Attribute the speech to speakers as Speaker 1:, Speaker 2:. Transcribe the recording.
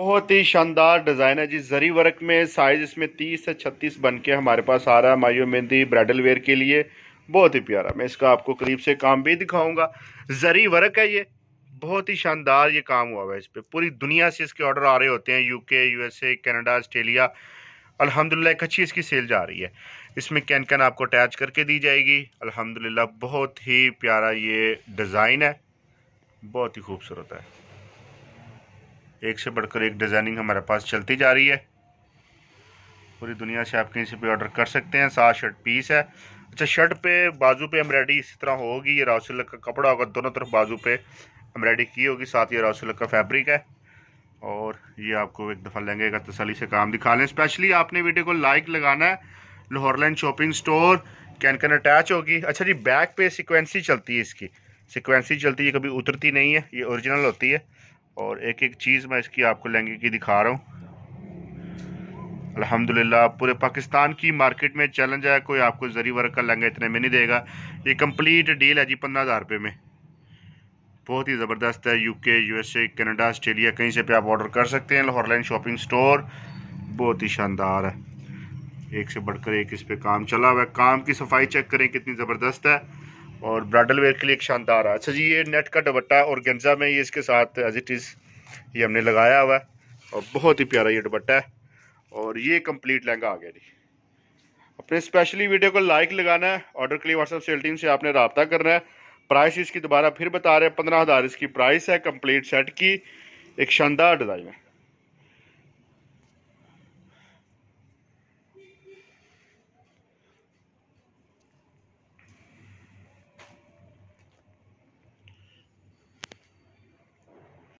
Speaker 1: बहुत ही शानदार डिज़ाइन है जी जरी वर्क में साइज इसमें तीस से छत्तीस बन के हमारे पास आ रहा है मायो मेहंदी ब्राइडल वेयर के लिए बहुत ही प्यारा मैं इसका आपको करीब से काम भी दिखाऊंगा जरी वर्क है ये बहुत ही शानदार ये काम हुआ है इस पर पूरी दुनिया से इसके ऑर्डर आ रहे होते हैं यूके यूएसए कनाडा ऑस्ट्रेलिया अल्हम्दुलिल्लाह एक अच्छी इसकी सेल जा रही है इसमें कैन कैन आपको अटैच करके दी जाएगी अल्हम्दुलिल्लाह बहुत ही प्यारा ये डिज़ाइन है बहुत ही खूबसूरत है एक से बढ़कर एक डिज़ाइनिंग हमारे पास चलती जा रही है पूरी दुनिया से आप कहीं से भी ऑर्डर कर सकते हैं सात शर्ट पीस है अच्छा शर्ट पे बाजू पे एम्ब्रायडरी इसी तरह होगी ये राउसिल का कपड़ा होगा दोनों तरफ बाजू पे एम्ब्रायडरी की होगी साथ ये राउसिल का फैब्रिक है और ये आपको एक दफ़ा लेंगे का तसली से काम दिखा लें स्पेशली आपने वीडियो को लाइक लगाना है Lahore land shopping store can can attach होगी अच्छा जी बैक पे सिक्वेंसी चलती है इसकी सिक्वेंसी चलती है कभी उतरती नहीं है ये ओरिजिनल होती है और एक एक चीज़ मैं इसकी आपको लहंगे की दिखा रहा हूँ अल्हम्दुलिल्लाह पूरे पाकिस्तान की मार्केट में चैलेंज है कोई आपको जरी वर्क का लहंगा इतने में नहीं देगा ये कंप्लीट डील है जी पंद्रह हज़ार रुपये में बहुत ही ज़बरदस्त है यूके यूएसए कनाडा ऑस्ट्रेलिया कहीं से भी आप ऑर्डर कर सकते हैं लाहौर लाइन शॉपिंग स्टोर बहुत ही शानदार है एक से बढ़कर एक इस पर काम चला हुआ है काम की सफाई चेक करें कितनी ज़बरदस्त है और ब्राइडल वेयर के लिए एक शानदार है अच्छा जी ये नेट का दुपट्टा और गेंजा में ये इसके साथ एज इट इज़ ये हमने लगाया हुआ है और बहुत ही प्यारा ये दुपट्टा है और ये कंप्लीट लहंगा आ गया जी अपने स्पेशली वीडियो को लाइक लगाना है ऑर्डर के लिए व्हाट्सअप सेल टीम से आपने रबता करना है प्राइस इसकी दोबारा फिर बता रहे हैं पंद्रह हज़ार इसकी प्राइस है कंप्लीट सेट की एक शानदार डिज़ाइन है